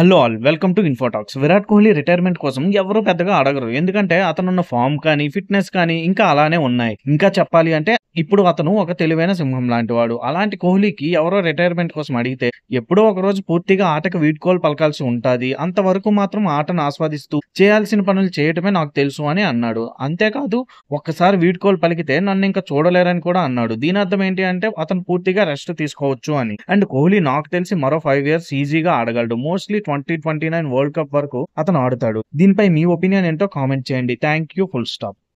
hello all welcome to Infotalks Virat Kohli retirement కోసం ఎవరు పెద్దగా అడగరు ఎందుకంటే అతనున్న ఫామ్ కానీ ఫిట్నెస్ కానీ ఇంకా అలానే ఉన్నాయి ఇంకా చెప్పాలి అంటే ఇప్పుడు అతను ఒక తెలివైన సింహం లాంటి వాడు అలాంటి కోహ్లీకి ఎవరో రిటైర్మెంట్ కోసం అడిగితే ఎప్పుడో ఒక రోజు పూర్తిగా ఆటకు వీడ్కోలు పలకాల్సి ఉంటుంది అంతవరకు మాత్రం ఆటను ఆస్వాదిస్తూ చేయాల్సిన పనులు చేయటమే నాకు తెలుసు అని అన్నాడు అంతేకాదు ఒక్కసారి వీడ్కోలు పలికితే నన్ను ఇంకా చూడలేరని కూడా అన్నాడు దీని అర్థం ఏంటి అంటే అతను పూర్తిగా రెస్ట్ తీసుకోవచ్చు అని అండ్ కోహ్లీ నాకు తెలిసి మరో ఫైవ్ ఇయర్స్ ఈజీగా ఆడగలడు mostly twenty twenty nine world cup వరకు అతను ఆడుతాడు దీనిపై మీ ఒపీనియన్ ఏంటో కామెంట్ చేయండి థ్యాంక్ యూ ఫుల్ స్టాప్